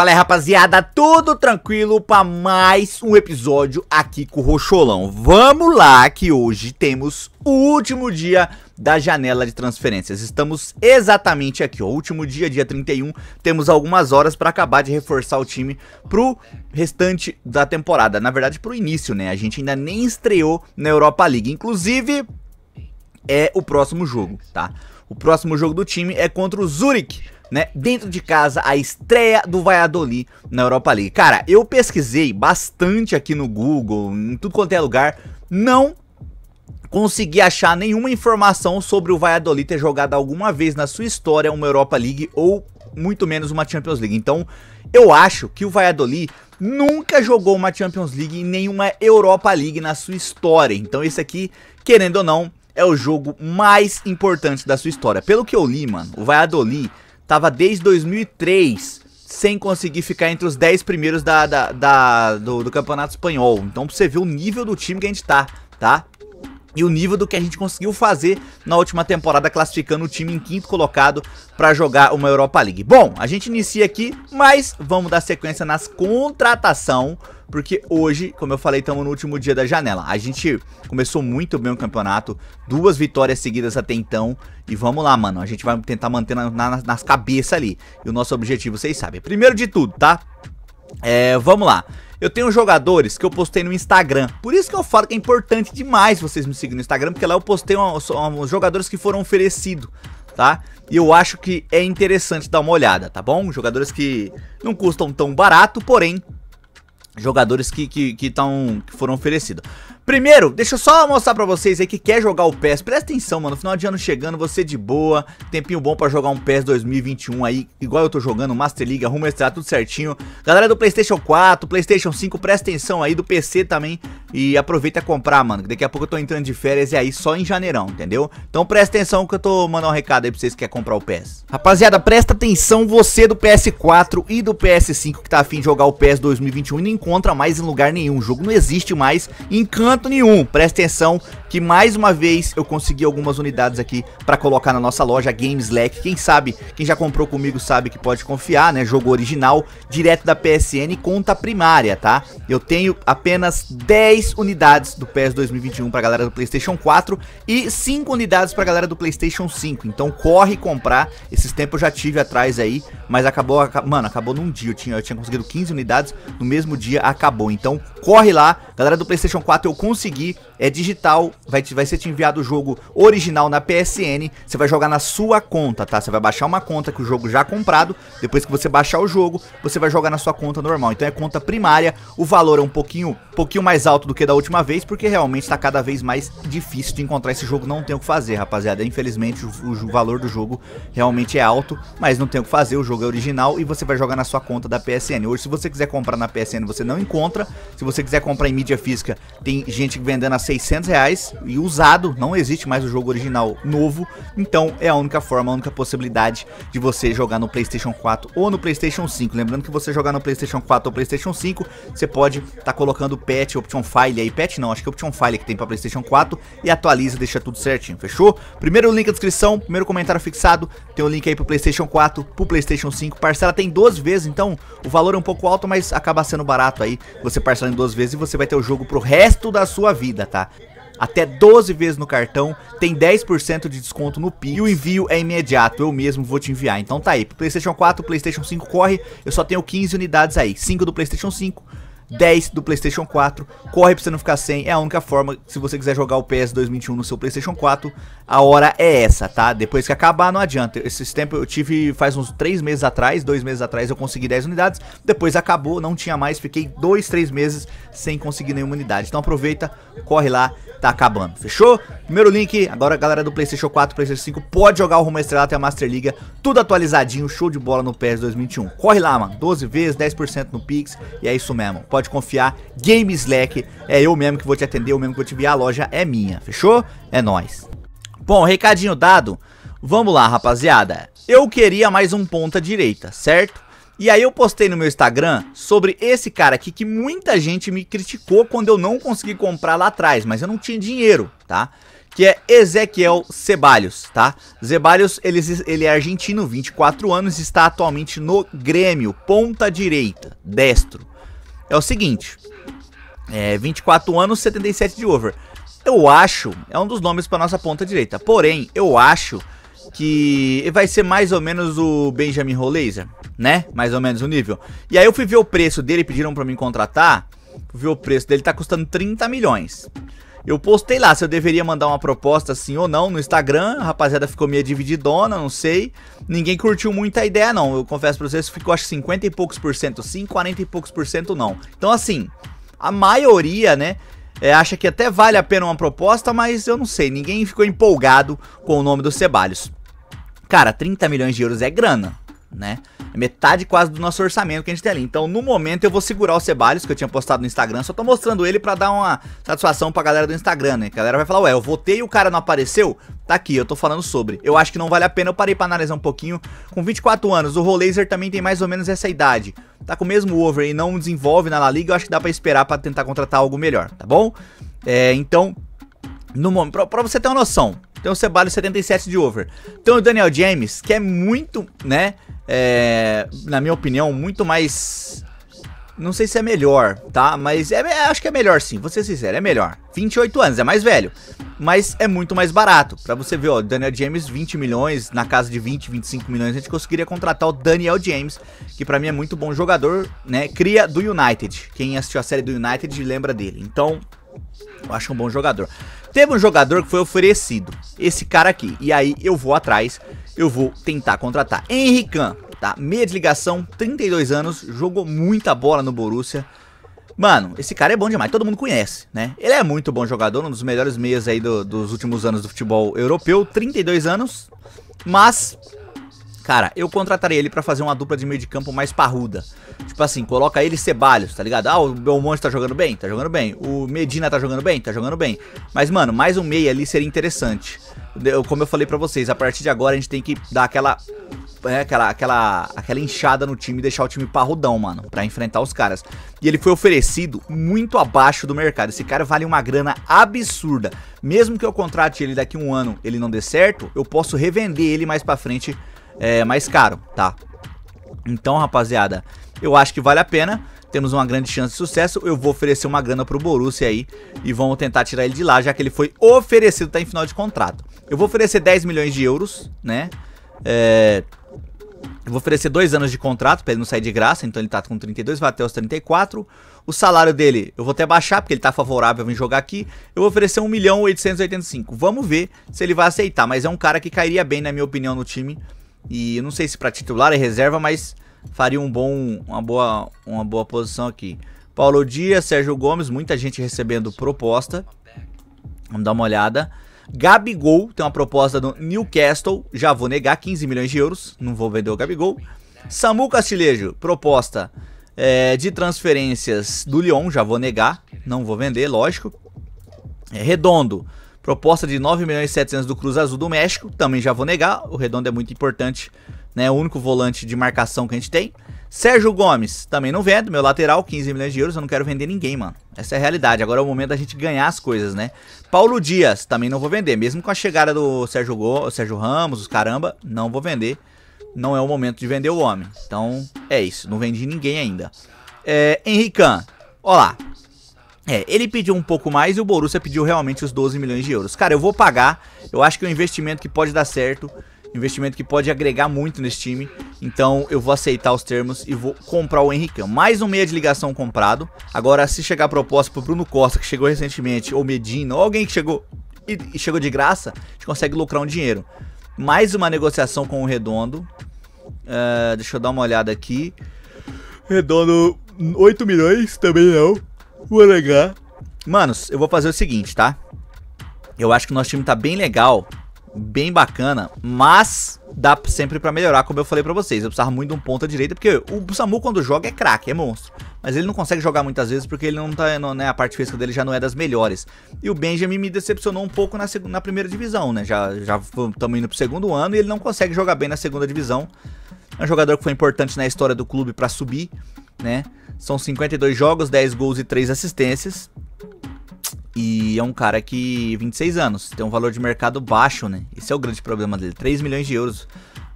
Fala aí, rapaziada, tudo tranquilo para mais um episódio aqui com o Roxolão. Vamos lá que hoje temos o último dia da janela de transferências. Estamos exatamente aqui, ó, último dia, dia 31. Temos algumas horas para acabar de reforçar o time pro restante da temporada. Na verdade, pro início, né? A gente ainda nem estreou na Europa League. Inclusive, é o próximo jogo, tá? O próximo jogo do time é contra o Zurich né, dentro de casa, a estreia do Valladolid na Europa League. Cara, eu pesquisei bastante aqui no Google, em tudo quanto é lugar, não consegui achar nenhuma informação sobre o Valladolid ter jogado alguma vez na sua história uma Europa League ou muito menos uma Champions League. Então, eu acho que o Valladolid nunca jogou uma Champions League e nenhuma Europa League na sua história. Então, esse aqui, querendo ou não, é o jogo mais importante da sua história. Pelo que eu li, mano, o Valladolid tava desde 2003 sem conseguir ficar entre os 10 primeiros da, da, da do, do, campeonato espanhol. Então pra você ver o nível do time que a gente tá, tá? E o nível do que a gente conseguiu fazer na última temporada, classificando o time em quinto colocado para jogar uma Europa League. Bom, a gente inicia aqui, mas vamos dar sequência nas contratação porque hoje, como eu falei, estamos no último dia da janela. A gente começou muito bem o campeonato, duas vitórias seguidas até então, e vamos lá, mano, a gente vai tentar manter na, na, nas cabeças ali. E o nosso objetivo, vocês sabem. Primeiro de tudo, tá? É, vamos lá. Eu tenho jogadores que eu postei no Instagram. Por isso que eu falo que é importante demais vocês me seguirem no Instagram, porque lá eu postei uns um, um, jogadores que foram oferecidos, tá? E eu acho que é interessante dar uma olhada, tá bom? Jogadores que não custam tão barato, porém jogadores que, que, que, tão, que foram oferecidos. Primeiro, deixa eu só mostrar pra vocês aí que quer jogar o PES. Presta atenção, mano. Final de ano chegando, você de boa. Tempinho bom pra jogar um PES 2021 aí. Igual eu tô jogando, Master League, arruma extra, tudo certinho. Galera do Playstation 4, Playstation 5, presta atenção aí. Do PC também. E aproveita a comprar, mano. Daqui a pouco eu tô entrando de férias e aí só em janeirão, entendeu? Então presta atenção que eu tô mandando um recado aí pra vocês que quer comprar o PES. Rapaziada, presta atenção você do PS4 e do PS5 que tá afim de jogar o PES 2021 e não encontra mais em lugar nenhum. O jogo não existe mais. Encanta momento nenhum. Presta atenção que mais uma vez eu consegui algumas unidades aqui para colocar na nossa loja Lack. Quem sabe, quem já comprou comigo sabe que pode confiar, né? Jogo original, direto da PSN, conta primária, tá? Eu tenho apenas 10 unidades do PS 2021 para galera do PlayStation 4 e 5 unidades para galera do PlayStation 5. Então corre comprar. Esses tempos eu já tive atrás aí, mas acabou, mano, acabou num dia. Eu tinha, eu tinha conseguido 15 unidades, no mesmo dia acabou. Então corre lá, galera do PlayStation 4, eu conseguir, é digital, vai, te, vai ser te enviado o jogo original na PSN, você vai jogar na sua conta, tá? Você vai baixar uma conta que o jogo já comprado, depois que você baixar o jogo, você vai jogar na sua conta normal. Então é conta primária, o valor é um pouquinho, pouquinho mais alto do que da última vez, porque realmente tá cada vez mais difícil de encontrar esse jogo, não tem o que fazer, rapaziada. Infelizmente o, o valor do jogo realmente é alto, mas não tem o que fazer, o jogo é original e você vai jogar na sua conta da PSN. Hoje se você quiser comprar na PSN, você não encontra, se você quiser comprar em mídia física, tem gente vendendo a 600 reais e usado, não existe mais o jogo original novo, então é a única forma, a única possibilidade de você jogar no Playstation 4 ou no Playstation 5, lembrando que você jogar no Playstation 4 ou Playstation 5, você pode estar tá colocando patch, option file aí, patch não, acho que é option file que tem para Playstation 4 e atualiza, deixa tudo certinho, fechou? Primeiro link na descrição, primeiro comentário fixado, tem o um link aí pro Playstation 4, pro Playstation 5, parcela tem 12 vezes, então o valor é um pouco alto, mas acaba sendo barato aí, você parcela em 12 vezes e você vai ter o jogo pro resto da da sua vida, tá? Até 12 vezes no cartão, tem 10% de desconto no PIN. e o envio é imediato, eu mesmo vou te enviar. Então tá aí, Playstation 4, Playstation 5 corre, eu só tenho 15 unidades aí, 5 do Playstation 5, 10 do PlayStation 4. Corre pra você não ficar sem. É a única forma. Se você quiser jogar o PS 2021 no seu PlayStation 4, a hora é essa, tá? Depois que acabar, não adianta. Esses tempos eu tive faz uns 3 meses atrás, 2 meses atrás, eu consegui 10 unidades. Depois acabou, não tinha mais. Fiquei 2, 3 meses sem conseguir nenhuma unidade. Então aproveita, corre lá, tá acabando. Fechou? Primeiro link, agora a galera do PlayStation 4, PlayStation 5 pode jogar o Rumo Estrela até a Master League. tudo atualizadinho, show de bola no ps 2021. Corre lá, mano, 12 vezes, 10% no Pix, e é isso mesmo. Pode confiar, Game Slack, é eu mesmo que vou te atender, eu mesmo que vou te enviar, a loja é minha, fechou? É nóis. Bom, recadinho dado, vamos lá, rapaziada. Eu queria mais um ponta direita, certo? E aí eu postei no meu Instagram sobre esse cara aqui que muita gente me criticou quando eu não consegui comprar lá atrás, mas eu não tinha dinheiro, tá? Que é Ezequiel Zeballos, tá? Zeballos ele, ele é argentino, 24 anos, está atualmente no Grêmio, ponta direita, destro. É o seguinte, é 24 anos, 77 de over. Eu acho, é um dos nomes para nossa ponta direita. Porém, eu acho que vai ser mais ou menos o Benjamin Roleiser, né? Mais ou menos o nível. E aí eu fui ver o preço dele, pediram para mim contratar. Fui ver o preço dele, tá custando 30 milhões. Eu postei lá se eu deveria mandar uma proposta assim ou não no Instagram. A rapaziada ficou meio divididona, não sei. Ninguém curtiu muito a ideia, não. Eu confesso pra vocês, ficou acho 50 e poucos por cento sim, 40 e poucos por cento não. Então, assim, a maioria, né? é, acha que até vale a pena uma proposta, mas eu não sei, ninguém ficou empolgado com o nome do Ceballos. Cara, 30 milhões de euros é grana né? É metade quase do nosso orçamento que a gente tem ali. Então, no momento, eu vou segurar o Ceballos, que eu tinha postado no Instagram. Só tô mostrando ele pra dar uma satisfação pra galera do Instagram, né? a galera vai falar, ué, eu votei e o cara não apareceu? Tá aqui, eu tô falando sobre. Eu acho que não vale a pena, eu parei pra analisar um pouquinho. Com 24 anos, o Rolaser também tem mais ou menos essa idade. Tá com o mesmo over e não desenvolve na La Liga, eu acho que dá pra esperar pra tentar contratar algo melhor, tá bom? É, então, no momento, pra, pra você ter uma noção, então o bala 77 de over. Então o Daniel James, que é muito, né? É, na minha opinião, muito mais. Não sei se é melhor, tá? Mas é, é acho que é melhor sim, vou ser sincero, é melhor. 28 anos, é mais velho. Mas é muito mais barato. Pra você ver, ó, Daniel James, 20 milhões, na casa de 20, 25 milhões, a gente conseguiria contratar o Daniel James, que pra mim é muito bom jogador, né? Cria do United. Quem assistiu a série do United lembra dele. Então, eu acho um bom jogador. Teve um jogador que foi oferecido esse cara aqui. E aí eu vou atrás, eu vou tentar contratar. Henrican, tá? Meia ligação 32 anos, jogou muita bola no Borussia. Mano, esse cara é bom demais, todo mundo conhece, né? Ele é muito bom jogador, um dos melhores meias aí do, dos últimos anos do futebol europeu, 32 anos, mas Cara, eu contrataria ele para fazer uma dupla de meio de campo mais parruda. Tipo assim, coloca ele e Ceballos, tá ligado? Ah, o Belmonte tá jogando bem? Tá jogando bem. O Medina tá jogando bem? Tá jogando bem. Mas, mano, mais um meia ali seria interessante. Eu, como eu falei para vocês, a partir de agora a gente tem que dar aquela é, aquela, aquela, aquela inchada no time e deixar o time parrudão, mano, pra enfrentar os caras. E ele foi oferecido muito abaixo do mercado. Esse cara vale uma grana absurda. Mesmo que eu contrate ele daqui um ano ele não dê certo, eu posso revender ele mais pra frente é, mais caro, tá? Então, rapaziada, eu acho que vale a pena. Temos uma grande chance de sucesso. Eu vou oferecer uma grana pro Borussia aí e vamos tentar tirar ele de lá, já que ele foi oferecido, tá em final de contrato. Eu vou oferecer 10 milhões de euros, né? É... Eu vou oferecer dois anos de contrato pra ele não sair de graça, então ele tá com 32, vai até os 34. O salário dele eu vou até baixar, porque ele tá favorável em jogar aqui. Eu vou oferecer 1 milhão 885. Vamos ver se ele vai aceitar, mas é um cara que cairia bem, na minha opinião, no time e eu não sei se para titular e é reserva, mas faria um bom, uma, boa, uma boa posição aqui. Paulo Dias, Sérgio Gomes, muita gente recebendo proposta. Vamos dar uma olhada. Gabigol tem uma proposta do Newcastle, já vou negar, 15 milhões de euros, não vou vender o Gabigol. Samu Castilejo proposta é, de transferências do Lyon, já vou negar, não vou vender, lógico. É, Redondo, Proposta de 9 milhões e 700 do Cruz Azul do México, também já vou negar, o Redondo é muito importante, né? O único volante de marcação que a gente tem. Sérgio Gomes, também não vendo, meu lateral, 15 milhões de euros, eu não quero vender ninguém, mano. Essa é a realidade, agora é o momento da gente ganhar as coisas, né? Paulo Dias, também não vou vender, mesmo com a chegada do Sérgio, Go Sérgio Ramos, os caramba, não vou vender. Não é o momento de vender o homem. Então, é isso, não vendi ninguém ainda. É, Henrican, ó lá, é, ele pediu um pouco mais e o Borussia pediu realmente os 12 milhões de euros. Cara, eu vou pagar. Eu acho que é um investimento que pode dar certo, investimento que pode agregar muito nesse time. Então eu vou aceitar os termos e vou comprar o Henricão. Mais um meia de ligação comprado. Agora, se chegar a proposta pro Bruno Costa, que chegou recentemente, ou Medina, ou alguém que chegou e, e chegou de graça, a gente consegue lucrar um dinheiro. Mais uma negociação com o Redondo. Uh, deixa eu dar uma olhada aqui. Redondo 8 milhões, também não. Vou negar. Manos, eu vou fazer o seguinte, tá? Eu acho que o nosso time tá bem legal, bem bacana, mas dá sempre pra melhorar, como eu falei pra vocês. Eu precisava muito de um ponta direita, porque o Samu quando joga é craque, é monstro. Mas ele não consegue jogar muitas vezes porque ele não tá, não, né, né, a parte física dele já não é das melhores. E o Benjamin me decepcionou um pouco na, na primeira divisão, né? Já estamos indo pro segundo ano e ele não consegue jogar bem na segunda divisão. É um jogador que foi importante na história do clube pra subir, né? São 52 jogos, 10 gols e 3 assistências. E é um cara que 26 anos, tem um valor de mercado baixo, né? Esse é o grande problema dele, 3 milhões de euros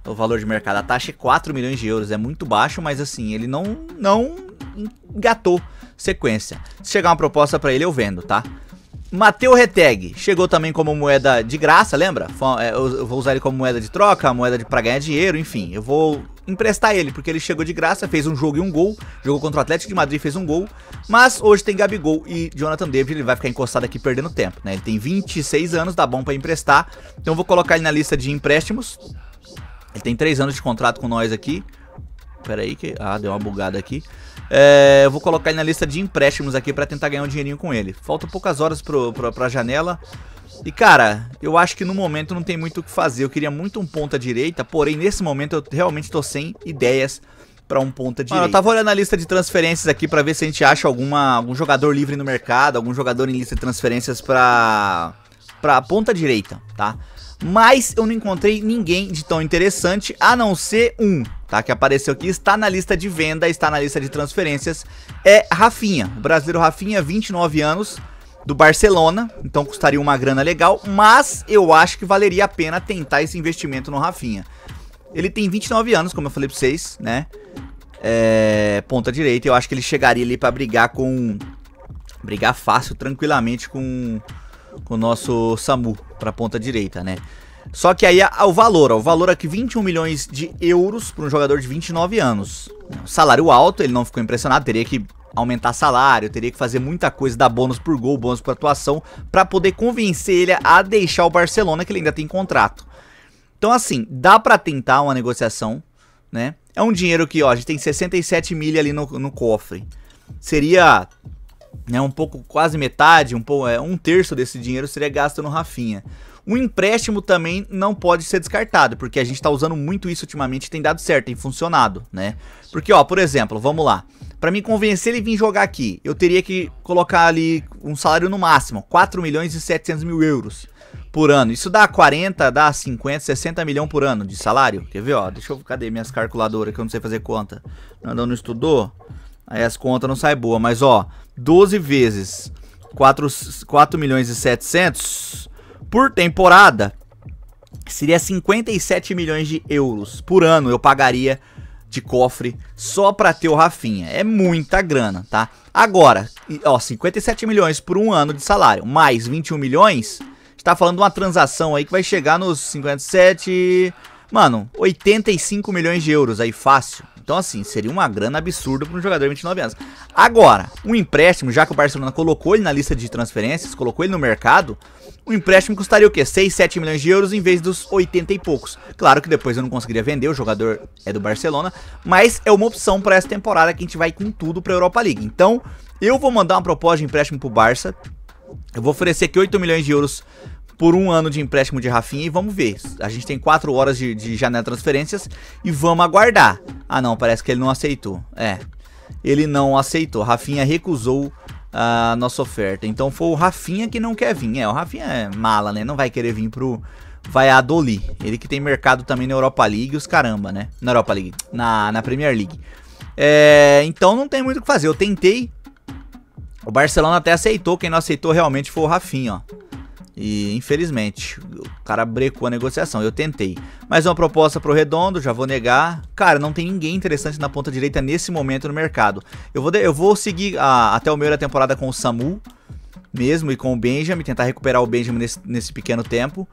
o valor de mercado. A taxa é 4 milhões de euros, é muito baixo, mas assim, ele não não engatou sequência. Se chegar uma proposta para ele, eu vendo, tá? Mateu Reteg chegou também como moeda de graça, lembra? É, eu vou usar ele como moeda de troca, moeda de, pra ganhar dinheiro, enfim. Eu vou emprestar ele, porque ele chegou de graça, fez um jogo e um gol, jogou contra o Atlético de Madrid, fez um gol, mas hoje tem Gabigol e Jonathan David, ele vai ficar encostado aqui perdendo tempo, né? Ele tem 26 anos, dá bom para emprestar, então eu vou colocar ele na lista de empréstimos. Ele tem 3 anos de contrato com nós aqui. Pera aí que... Ah, deu uma bugada aqui. É, eu vou colocar ele na lista de empréstimos aqui para tentar ganhar um dinheirinho com ele. Faltam poucas horas pro, pro, pra janela. E cara, eu acho que no momento não tem muito o que fazer. Eu queria muito um ponta direita, porém nesse momento eu realmente tô sem ideias para um ponta direita. Mano, eu tava olhando a lista de transferências aqui para ver se a gente acha alguma, algum jogador livre no mercado, algum jogador em lista de transferências para para ponta direita, tá? Mas eu não encontrei ninguém de tão interessante, a não ser um, tá? Que apareceu aqui, está na lista de venda, está na lista de transferências, é Rafinha, brasileiro Rafinha, 29 anos, do Barcelona, então custaria uma grana legal, mas eu acho que valeria a pena tentar esse investimento no Rafinha. Ele tem 29 anos, como eu falei pra vocês, né? É, ponta direita, eu acho que ele chegaria ali para brigar com... Brigar fácil, tranquilamente com, com o nosso Samu pra ponta direita, né? Só que aí ah, o valor, ó, o valor aqui 21 milhões de euros para um jogador de 29 anos. Salário alto, ele não ficou impressionado, teria que aumentar salário, teria que fazer muita coisa, dar bônus por gol, bônus por atuação, para poder convencer ele a deixar o Barcelona, que ele ainda tem contrato. Então, assim, dá para tentar uma negociação, né? É um dinheiro que, ó, a gente tem 67 milha ali no, no cofre. Seria né, um pouco, quase metade, um, pouco, é, um terço desse dinheiro seria gasto no Rafinha. O empréstimo também não pode ser descartado, porque a gente está usando muito isso ultimamente, tem dado certo, tem funcionado, né? Porque, ó, por exemplo, vamos lá para me convencer ele vir jogar aqui, eu teria que colocar ali um salário no máximo, 4 milhões e 700 mil euros por ano. Isso dá 40, dá 50, 60 milhões por ano de salário. Quer ver, ó? Deixa eu... Cadê minhas calculadoras que eu não sei fazer conta? Nandão não estudou? Aí as contas não saem boas, mas ó, 12 vezes 4, 4 milhões e 700 por temporada seria 57 milhões de euros por ano eu pagaria de cofre só pra ter o Rafinha. É muita grana, tá? Agora, ó, 57 milhões por um ano de salário, mais 21 milhões, está falando de uma transação aí que vai chegar nos 57, mano, 85 milhões de euros aí fácil. Então, assim, seria uma grana absurda para um jogador de 29 anos. Agora, um empréstimo, já que o Barcelona colocou ele na lista de transferências, colocou ele no mercado, o empréstimo custaria o quê? 6, 7 milhões de euros em vez dos 80 e poucos. Claro que depois eu não conseguiria vender, o jogador é do Barcelona, mas é uma opção para essa temporada que a gente vai com tudo para a Europa League. Então, eu vou mandar uma proposta de empréstimo para o Barça. Eu vou oferecer aqui 8 milhões de euros por um ano de empréstimo de Rafinha e vamos ver. A gente tem quatro horas de, de janela de transferências e vamos aguardar. Ah não, parece que ele não aceitou. É, ele não aceitou. Rafinha recusou a nossa oferta. Então foi o Rafinha que não quer vir. É, o Rafinha é mala, né? Não vai querer vir pro Valladolid. Ele que tem mercado também na Europa League, os caramba, né? Na Europa League, na, na Premier League. É, então não tem muito o que fazer. Eu tentei. O Barcelona até aceitou. Quem não aceitou realmente foi o Rafinha, ó. E infelizmente, o cara brecou a negociação. Eu tentei. mais uma proposta pro Redondo, já vou negar. Cara, não tem ninguém interessante na ponta direita nesse momento no mercado. Eu vou, eu vou seguir a, até o meio da temporada com o Samu mesmo e com o Benjamin, tentar recuperar o Benjamin nesse, nesse pequeno tempo.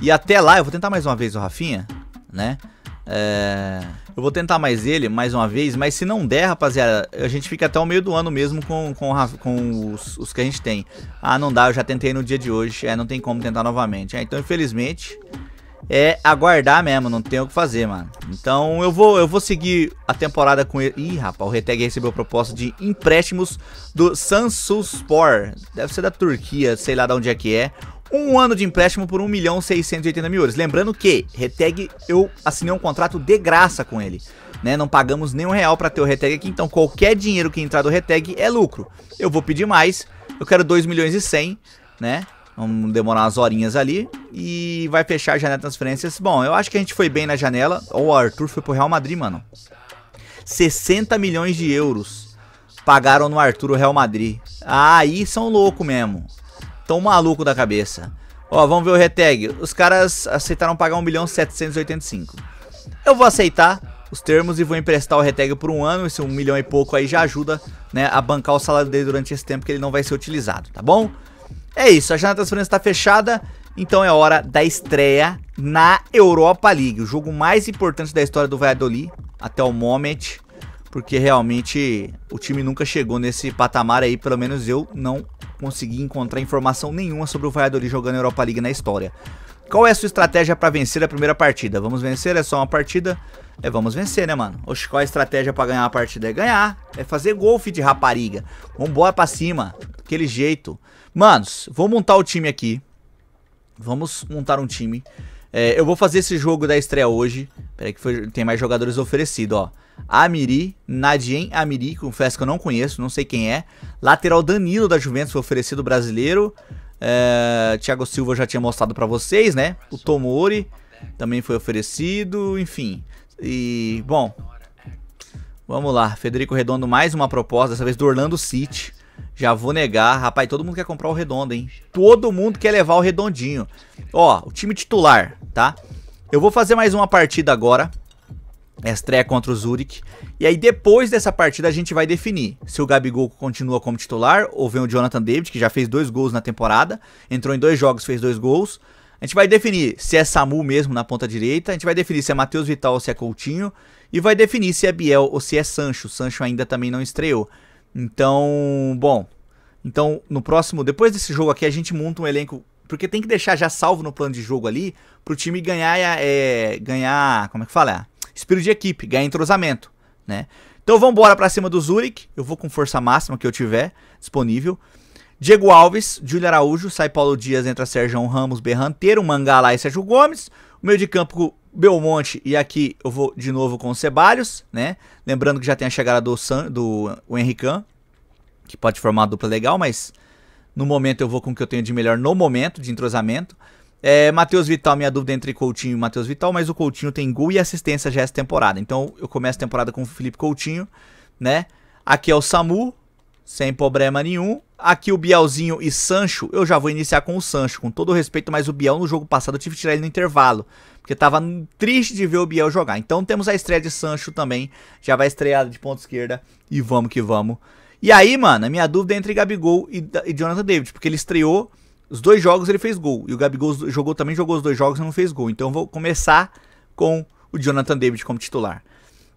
E até lá, eu vou tentar mais uma vez o Rafinha, né? É... Eu vou tentar mais ele mais uma vez, mas se não der, rapaziada, a gente fica até o meio do ano mesmo com, com, com os, os, que a gente tem. Ah, não dá, eu já tentei no dia de hoje, é, não tem como tentar novamente. É, então, infelizmente, é aguardar mesmo, não tem o que fazer, mano. Então, eu vou, eu vou seguir a temporada com ele. Ih, rapaz, o Reteg recebeu proposta de empréstimos do Sansuspor. Deve ser da Turquia, sei lá de onde é que é um ano de empréstimo por 1 milhão 680 mil euros. Lembrando que reteg eu assinei um contrato de graça com ele. Né, não pagamos nenhum real para ter o reteg aqui, então qualquer dinheiro que entrar do reteg é lucro. Eu vou pedir mais, eu quero 2 milhões e 100, né? Vamos demorar umas horinhas ali e vai fechar a janela de transferências. Bom, eu acho que a gente foi bem na janela. Ou o Arthur foi pro Real Madrid, mano. 60 milhões de euros pagaram no Arthur o Real Madrid. Ah, aí são louco mesmo. Tão maluco da cabeça. Ó, vamos ver o retag. Os caras aceitaram pagar 1 milhão 785. Eu vou aceitar os termos e vou emprestar o retag por um ano. Esse 1 milhão e pouco aí já ajuda né, a bancar o salário dele durante esse tempo que ele não vai ser utilizado, tá bom? É isso, a janela de transferência está fechada. Então é hora da estreia na Europa League. O jogo mais importante da história do Valladolid até o momento. Porque realmente o time nunca chegou nesse patamar aí, pelo menos eu não consegui encontrar informação nenhuma sobre o Valladolid jogando Europa League na história. Qual é a sua estratégia para vencer a primeira partida? Vamos vencer? É só uma partida? É, vamos vencer, né, mano? Oxe, qual é a estratégia para ganhar a partida? É ganhar. É fazer golfe de rapariga. Vambora pra cima. Aquele jeito. Manos, vou montar o time aqui. Vamos montar um time é, eu vou fazer esse jogo da estreia hoje. Peraí que foi, tem mais jogadores oferecidos, ó. Amiri, Nadien Amiri, confesso que eu não conheço, não sei quem é. Lateral Danilo da Juventus foi oferecido brasileiro. É, Thiago Silva já tinha mostrado pra vocês, né? O Tomori também foi oferecido, enfim. E, bom, vamos lá. Federico Redondo, mais uma proposta, dessa vez do Orlando City. Já vou negar. Rapaz, todo mundo quer comprar o Redondo, hein? Todo mundo quer levar o Redondinho. Ó, o time titular tá? Eu vou fazer mais uma partida agora. Estreia contra o Zurich. E aí depois dessa partida a gente vai definir se o Gabigol continua como titular ou vem o Jonathan David, que já fez dois gols na temporada. Entrou em dois jogos, fez dois gols. A gente vai definir se é Samu mesmo na ponta direita, a gente vai definir se é Matheus Vital ou se é Coutinho, e vai definir se é Biel ou se é Sancho. Sancho ainda também não estreou. Então, bom. Então, no próximo, depois desse jogo aqui, a gente monta um elenco porque tem que deixar já salvo no plano de jogo ali pro time ganhar, é, ganhar como é que fala? Espírito de equipe, ganhar entrosamento, né? Então vamos embora para cima do Zurich. Eu vou com força máxima que eu tiver disponível. Diego Alves, Júlio Araújo, sai Paulo Dias, entra Sérgio Ramos, Berranteiro, Mangala e Sérgio Gomes. O meio de campo Belmonte e aqui eu vou de novo com o Ceballos, né? Lembrando que já tem a chegada do San, do Henrique que pode formar uma dupla legal, mas no momento eu vou com o que eu tenho de melhor no momento de entrosamento. É, Matheus Vital, minha dúvida é entre Coutinho e Matheus Vital, mas o Coutinho tem gol e assistência já essa temporada. Então eu começo a temporada com o Felipe Coutinho, né? Aqui é o Samu, sem problema nenhum. Aqui o Bielzinho e Sancho, eu já vou iniciar com o Sancho, com todo respeito, mas o Biel no jogo passado eu tive que tirar ele no intervalo, porque tava triste de ver o Biel jogar. Então temos a estreia de Sancho também, já vai estrear de ponta esquerda e vamos que vamos. E aí, mano, a minha dúvida é entre Gabigol e, e Jonathan David, porque ele estreou os dois jogos ele fez gol. E o Gabigol jogou, também jogou os dois jogos e não fez gol. Então eu vou começar com o Jonathan David como titular.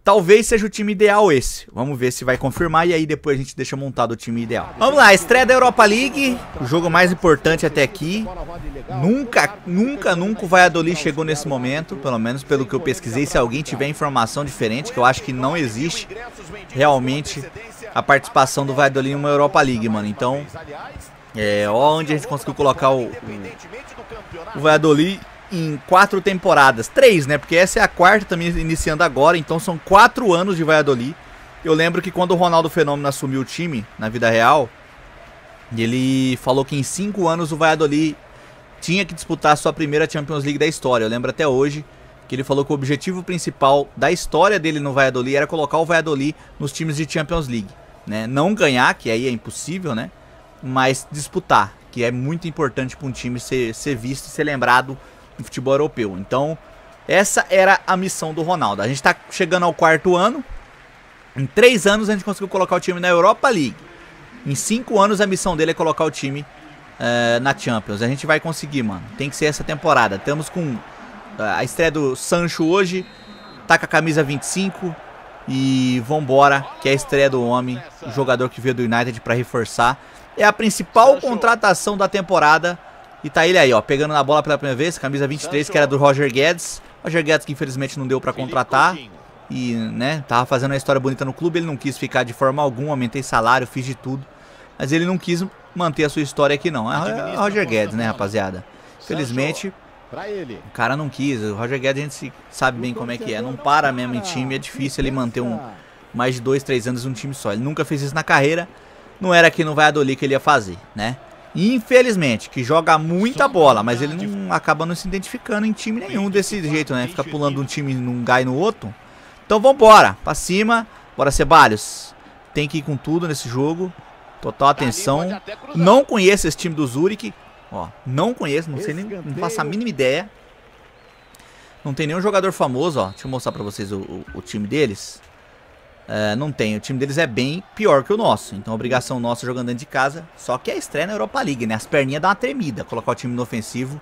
Talvez seja o time ideal esse. Vamos ver se vai confirmar e aí depois a gente deixa montado o time ideal. Vamos lá, estreia da Europa League, o jogo mais importante até aqui. Nunca, nunca, nunca o Valladolid chegou nesse momento, pelo menos pelo que eu pesquisei. Se alguém tiver informação diferente, que eu acho que não existe realmente a participação do Valladolid em uma Europa League, mano. Então, é, ó onde a gente conseguiu colocar o, o, o Valladolid em quatro temporadas. Três, né? Porque essa é a quarta também iniciando agora, então são quatro anos de Valladolid. Eu lembro que quando o Ronaldo Fenômeno assumiu o time na vida real, ele falou que em cinco anos o Valladolid tinha que disputar a sua primeira Champions League da história. Eu lembro até hoje que ele falou que o objetivo principal da história dele no Valladolid era colocar o Valladolid nos times de Champions League né? Não ganhar, que aí é impossível, né? Mas disputar, que é muito importante para um time ser, ser visto e ser lembrado no futebol europeu. Então, essa era a missão do Ronaldo. A gente está chegando ao quarto ano. Em três anos a gente conseguiu colocar o time na Europa League. Em cinco anos a missão dele é colocar o time uh, na Champions. A gente vai conseguir, mano. Tem que ser essa temporada. Estamos com eh, a estreia do Sancho hoje. Tá com a camisa 25. E vambora, que é a estreia do homem, o jogador que veio do United para reforçar. É a principal contratação da temporada. E tá ele aí, ó, pegando na bola pela primeira vez, camisa 23, que era do Roger Guedes. Roger Guedes que infelizmente não deu para contratar. E, né, tava fazendo uma história bonita no clube, ele não quis ficar de forma alguma, aumentei salário, fiz de tudo. Mas ele não quis manter a sua história aqui não. É Roger Guedes, né, rapaziada? Felizmente, Pra ele. O cara não quis. O Roger Guedes a gente sabe bem como é que é. Não para mesmo em time. É difícil ele manter um mais de dois, três anos um time só. Ele nunca fez isso na carreira. Não era aqui no Valladolid que ele ia fazer, né? Infelizmente, que joga muita bola, mas ele não acaba não se identificando em time nenhum desse jeito, né? Fica pulando um time num gai no outro. Então vambora, pra cima. Bora, Ceballos. Tem que ir com tudo nesse jogo. Total atenção. Não conheço esse time do Zurich. Ó, não conheço, não sei nem, não faço a mínima ideia. Não tem nenhum jogador famoso, ó. Deixa eu mostrar pra vocês o, o, o time deles. É, não tem, o time deles é bem pior que o nosso. Então, obrigação nossa jogando dentro de casa. Só que é estreia na Europa League, né? As perninhas dão uma tremida. Colocar o time no ofensivo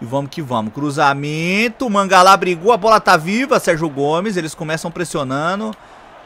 e vamos que vamos. Cruzamento, Mangalá brigou, a bola tá viva, Sérgio Gomes. Eles começam pressionando.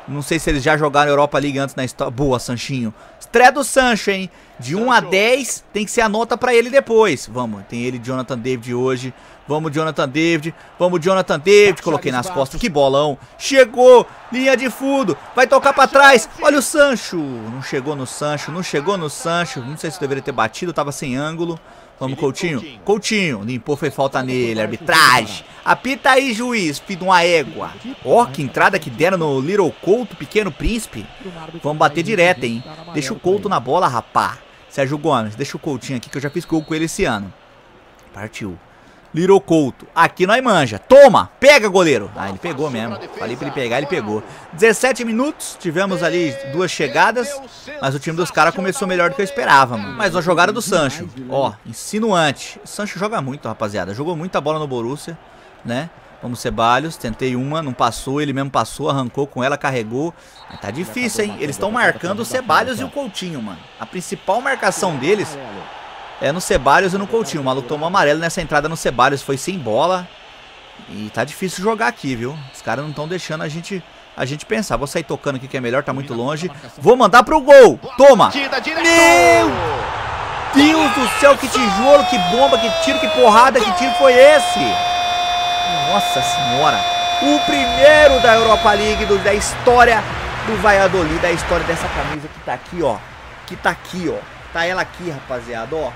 Não sei se eles já jogaram Europa League antes na história. Boa, Sanchinho. Estreia do Sancho, hein? De Sancho. 1 a 10 tem que ser a nota para ele depois. Vamos, tem ele Jonathan David hoje. Vamos, Jonathan David. Vamos, Jonathan David. Coloquei nas costas. Que bolão. Chegou. Linha de fundo. Vai tocar para trás. Olha o Sancho. Não chegou no Sancho. Não chegou no Sancho. Não sei se deveria ter batido. Tava sem ângulo. Vamos, Coutinho. Coutinho. Coutinho. Limpou, foi falta nele. Arbitragem. Apita aí, juiz. Filho de uma égua. Ó, oh, que entrada que deram no Little Couto, pequeno príncipe. Vamos bater direto, hein. Deixa o Couto na bola, rapá. Sérgio Gomes, deixa o Coutinho aqui que eu já fiz gol com ele esse ano. Partiu. Little Couto. Aqui nós manja. Toma! Pega, goleiro! Ah, ele pegou mesmo. Falei pra ele pegar, ele pegou. 17 minutos, tivemos ali duas chegadas, mas o time dos caras começou melhor do que eu esperava, mano. Mas uma jogada do Sancho, ó, insinuante. O Sancho joga muito, rapaziada. Jogou muita bola no Borussia, né? Vamos Sebalhos, tentei uma, não passou, ele mesmo passou, arrancou com ela, carregou. Mas tá difícil, hein? Eles estão marcando o Sebalhos e o Coutinho, mano. A principal marcação deles é no Ceballos e no Coutinho. O maluco tomou amarelo nessa entrada no Ceballos, foi sem bola. E tá difícil jogar aqui, viu? Os caras não estão deixando a gente a gente pensar. Vou sair tocando aqui que é melhor, tá muito longe. Vou mandar pro gol. Toma! Meu Deus do céu, que tijolo, que bomba, que tiro, que porrada, que tiro foi esse? Nossa senhora! O primeiro da Europa League, do, da história do Valladolid, da história dessa camisa que tá aqui, ó. Que tá aqui, ó. Tá ela aqui, rapaziada, ó.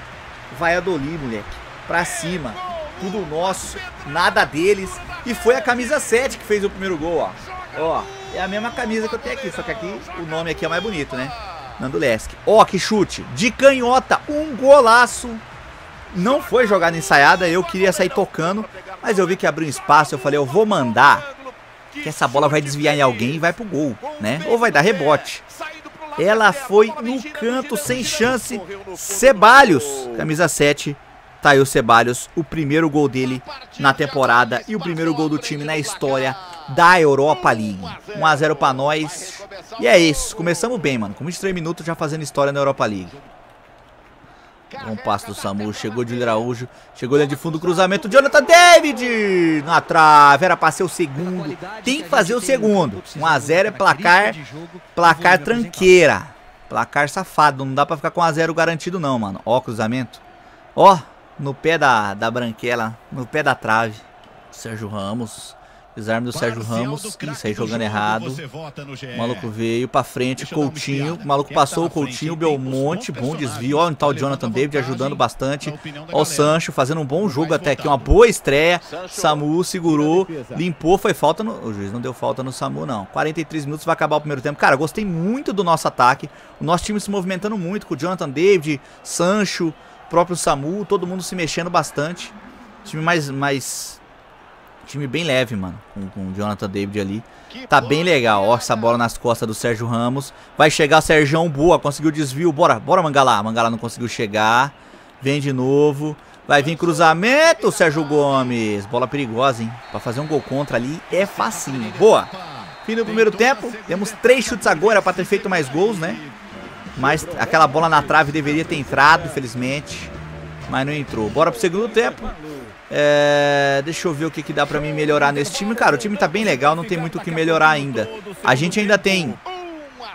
Vai a Dolly, moleque. Pra cima. Tudo nosso. Nada deles. E foi a camisa 7 que fez o primeiro gol, ó. Ó, é a mesma camisa que eu tenho aqui, só que aqui o nome aqui é mais bonito, né? Nando Lesk. Ó, que chute. De canhota. Um golaço. Não foi jogada ensaiada, eu queria sair tocando, mas eu vi que abriu um espaço, eu falei, eu vou mandar que essa bola vai desviar em alguém e vai pro gol, né? Ou vai dar rebote. Ela foi no canto sem chance. Ceballos, oh. camisa 7. Tá aí o Ceballos, o primeiro gol dele na temporada e o primeiro gol do time na história da Europa League. 1 a 0 para nós. E é isso, começamos bem, mano. Com 23 minutos já fazendo história na Europa League. Bom passo do Samu, chegou de Araújo, chegou dentro de fundo, cruzamento, Jonathan David na trave, era para ser o segundo, tem que fazer o segundo, 1x0 é placar, placar tranqueira, placar safado, não dá para ficar com 1x0 garantido não, mano, ó cruzamento, ó, no pé da, da branquela, no pé da trave, Sérgio Ramos, Desarme do Sérgio Ramos. Isso aí, jogando errado. O maluco veio pra frente, Coutinho. O maluco passou tá o Coutinho, Belmonte. Bom desvio. olha tá o tal Jonathan David ajudando bastante. Olha o Sancho fazendo um bom jogo até aqui. Uma boa estreia. Samu segurou, limpou. Foi falta no... O juiz não deu falta no Samu, não. 43 minutos, vai acabar o primeiro tempo. Cara, gostei muito do nosso ataque. O nosso time se movimentando muito com o Jonathan David, Sancho, próprio Samu. Todo mundo se mexendo bastante. Time mais... mais time bem leve, mano, com, com o Jonathan David ali. Tá bem legal. Ó, essa bola nas costas do Sérgio Ramos. Vai chegar o Sérgio, boa, conseguiu desvio. Bora, bora Mangalá. Mangalá não conseguiu chegar. Vem de novo. Vai vir cruzamento, Sérgio Gomes. Bola perigosa, hein? Pra fazer um gol contra ali é facinho. Boa. Fim do primeiro tempo. Temos três chutes agora pra ter feito mais gols, né? Mas aquela bola na trave deveria ter entrado, infelizmente mas não entrou. Bora pro segundo tempo. É, deixa eu ver o que, que dá pra mim melhorar nesse time. Cara, o time tá bem legal, não tem muito o que melhorar ainda. A gente ainda tem,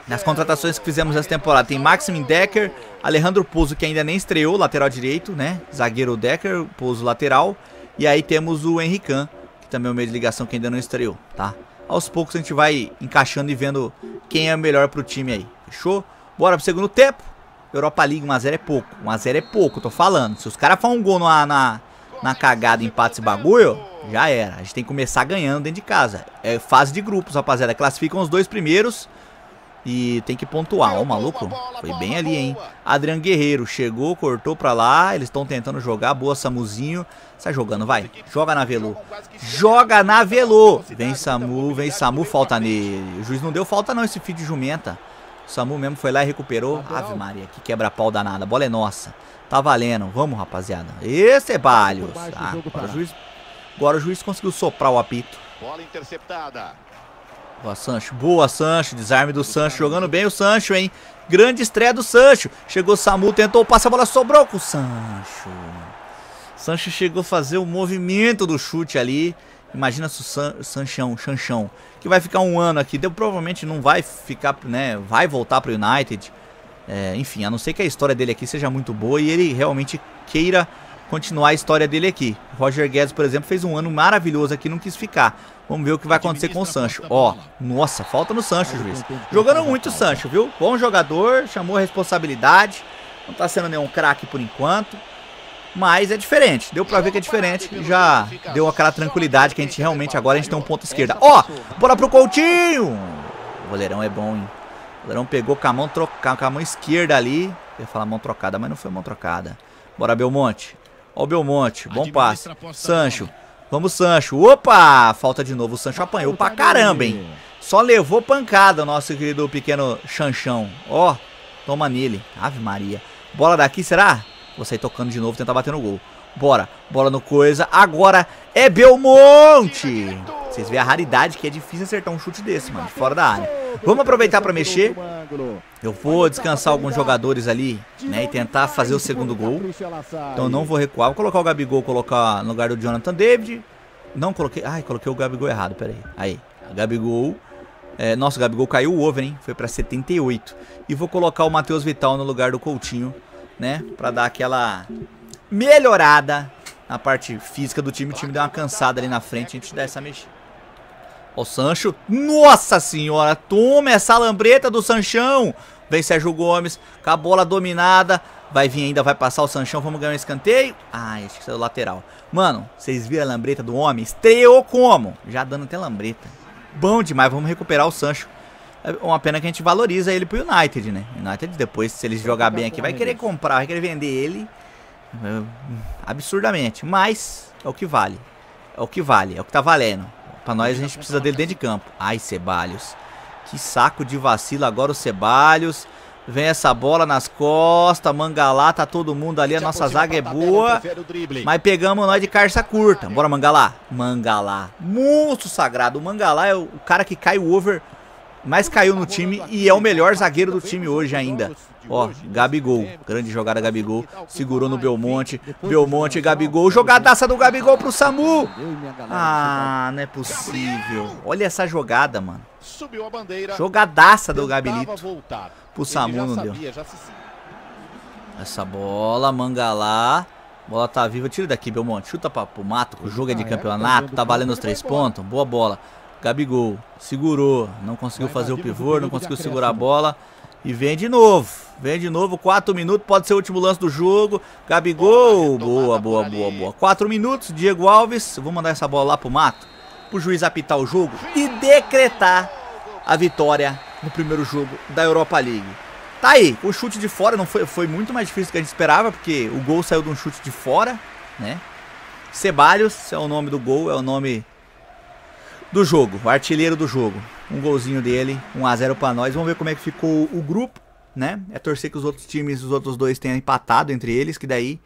nas contratações que fizemos essa temporada, tem Maximin Decker, Alejandro Pouso, que ainda nem estreou, lateral direito, né? Zagueiro Decker, Pouso lateral. E aí temos o Henrican, que também é o meio de ligação que ainda não estreou, tá? Aos poucos a gente vai encaixando e vendo quem é melhor pro time aí, fechou? Bora pro segundo tempo. Europa League 1x0 é pouco. 1x0 é pouco, tô falando. Se os caras falam um gol na, na, na cagada, empate esse bagulho, já era. A gente tem que começar ganhando dentro de casa. É fase de grupos, rapaziada. Classificam os dois primeiros e tem que pontuar. Ó, maluco foi bem ali, hein? Adriano Guerreiro chegou, cortou pra lá. Eles estão tentando jogar. Boa, Samuzinho. Sai jogando, vai. Joga na Velô. Joga na Velô. Vem, Samu. Vem, Samu. Falta nele. O juiz não deu falta, não, esse filho de jumenta. Samu mesmo foi lá e recuperou. Gabriel. Tá Ave Maria, que quebra-pau danada. A bola é nossa. Tá valendo. Vamos, rapaziada. Esse é Balhos. Ah, agora, o juiz, agora o juiz conseguiu soprar o apito. Bola interceptada. Boa, Sancho. Boa, Sancho. Desarme do Sancho. Jogando bem o Sancho, hein? Grande estreia do Sancho. Chegou o Samu, tentou o passe, a bola sobrou com o Sancho. Sancho chegou a fazer o movimento do chute ali. Imagina se o Sanchão, Chanchão, que vai ficar um ano aqui, deu, provavelmente não vai ficar, né, vai voltar para o United. É, enfim, a não ser que a história dele aqui seja muito boa e ele realmente queira continuar a história dele aqui. Roger Guedes, por exemplo, fez um ano maravilhoso aqui não quis ficar. Vamos ver o que vai acontecer com o Sancho. Ó, nossa, falta no Sancho, juiz. Jogando muito o Sancho, viu? Bom jogador, chamou a responsabilidade. Não tá sendo nenhum craque por enquanto. Mas é diferente, deu pra ver que é diferente. Já deu aquela tranquilidade que a gente realmente agora a gente tem um ponto esquerda. Ó, oh, bola pro Coutinho! O goleirão é bom, hein? O goleirão pegou com a mão, troca, com a mão esquerda ali. Eu ia falar mão trocada, mas não foi mão trocada. Bora, Belmonte. Ó o Belmonte, bom passe. Sancho. Vamos, Sancho. Opa! Falta de novo. O Sancho apanhou pra caramba, hein? Só levou pancada o nosso querido pequeno chanchão. Ó, oh, toma nele. Ave Maria. Bola daqui, será? Vou sair tocando de novo, tentar bater no gol. Bora, bola no coisa. Agora é Belmonte. Vocês veem a raridade que é difícil acertar um chute desse, mano, de fora da área. Vamos aproveitar para mexer. Eu vou descansar alguns jogadores ali, né, e tentar fazer o segundo gol. Então eu não vou recuar. Vou colocar o Gabigol, colocar no lugar do Jonathan David. Não coloquei... Ai, coloquei o Gabigol errado, peraí. Aí, aí Gabigol... É, nossa, o Gabigol caiu o over, hein? Foi pra 78. E vou colocar o Matheus Vital no lugar do Coutinho né? Pra dar aquela melhorada na parte física do time. O time deu uma cansada ali na frente, a gente dá essa mexida. Ó o Sancho. Nossa senhora, toma essa lambreta do Sanchão. Vem Sérgio Gomes, com a bola dominada. Vai vir ainda, vai passar o Sanchão, vamos ganhar um escanteio. Ai, acho que saiu lateral. Mano, vocês viram a lambreta do homem? Estreou como? Já dando até lambreta. Bom demais, vamos recuperar o Sancho. É uma pena que a gente valoriza ele pro United, né? United depois, se eles jogar bem aqui, vai querer comprar, vai querer vender ele hum, absurdamente. Mas é o que vale. É o que vale, é o que tá valendo. Pra nós a gente precisa dele dentro de campo. Ai, sebalhos, Que saco de vacilo agora o sebalhos. Vem essa bola nas costas, Mangalá, tá todo mundo ali, a nossa zaga é boa. Mas pegamos nós de carça curta. Bora, Mangalá. Mangalá. Monstro sagrado. O Mangalá é o cara que cai o over mas caiu no time e é o melhor zagueiro do time hoje ainda. Ó, Gabigol, grande jogada Gabigol, segurou no Belmonte, Belmonte, Gabigol, jogadaça do Gabigol pro Samu. Ah, não é possível. Olha essa jogada, mano. Jogadaça do Gabilito pro Samu, não deu. Essa bola, lá, Bola tá viva, tira daqui, Belmonte, chuta pra, pro mato, o jogo é de ah, é? campeonato, tá, tá valendo os três pontos, boa bola. Gabigol segurou, não conseguiu fazer o pivô, não conseguiu segurar a bola. E vem de novo, vem de novo, 4 minutos, pode ser o último lance do jogo. Gabigol, boa, boa, boa, boa. 4 minutos, Diego Alves, vou mandar essa bola lá pro mato, pro juiz apitar o jogo e decretar a vitória no primeiro jogo da Europa League. Tá aí, o chute de fora não foi, foi muito mais difícil do que a gente esperava, porque o gol saiu de um chute de fora, né? Ceballos é o nome do gol, é o nome do jogo, o artilheiro do jogo. Um golzinho dele, 1 a 0 para nós. Vamos ver como é que ficou o grupo, né? É torcer que os outros times, os outros dois tenham empatado entre eles, que daí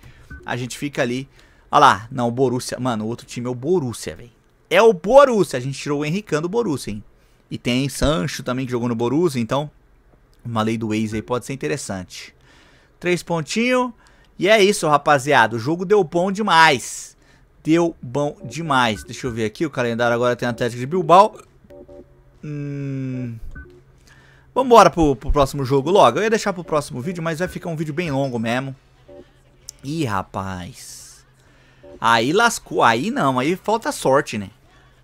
a gente fica ali. Olha lá, não, o Borussia, mano, o outro time é o Borussia, velho. É o Borussia, a gente tirou o Henricão do Borussia, hein? E tem Sancho também que jogou no Borussia, então uma lei do Waze aí pode ser interessante. Três pontinhos. E é isso, rapaziada. O jogo deu bom demais. Deu bom demais. Deixa eu ver aqui. O calendário agora tem a Atlético de Bilbao. Hum... Vambora pro, pro próximo jogo logo. Eu ia deixar pro próximo vídeo, mas vai ficar um vídeo bem longo mesmo. Ih, rapaz. Aí lascou. Aí não, aí falta sorte, né?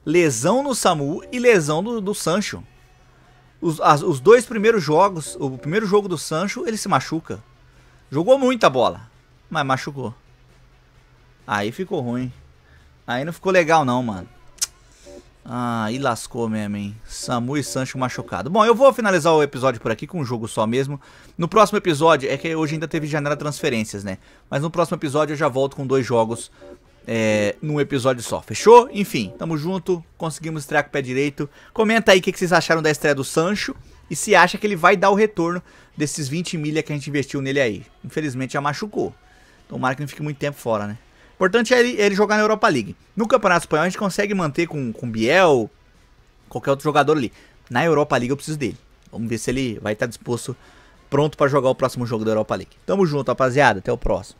Lesão no Samu e lesão do, do Sancho. Os, as, os dois primeiros jogos, o primeiro jogo do Sancho, ele se machuca. Jogou muita bola, mas machucou. Aí ficou ruim. Aí não ficou legal não, mano. Ah, e lascou mesmo, hein? Samu e Sancho machucado. Bom, eu vou finalizar o episódio por aqui com um jogo só mesmo. No próximo episódio, é que hoje ainda teve janela transferências, né? Mas no próximo episódio eu já volto com dois jogos é, num episódio só, fechou? Enfim, tamo junto, conseguimos estrear com o pé direito. Comenta aí o que, que vocês acharam da estreia do Sancho e se acha que ele vai dar o retorno desses 20 milha que a gente investiu nele aí. Infelizmente já machucou. Tomara que não fique muito tempo fora, né? importante é ele, ele, jogar na Europa League. No Campeonato Espanhol a gente consegue manter com, com Biel, qualquer outro jogador ali. Na Europa League eu preciso dele. Vamos ver se ele vai estar disposto, pronto para jogar o próximo jogo da Europa League. Tamo junto, rapaziada. Até o próximo.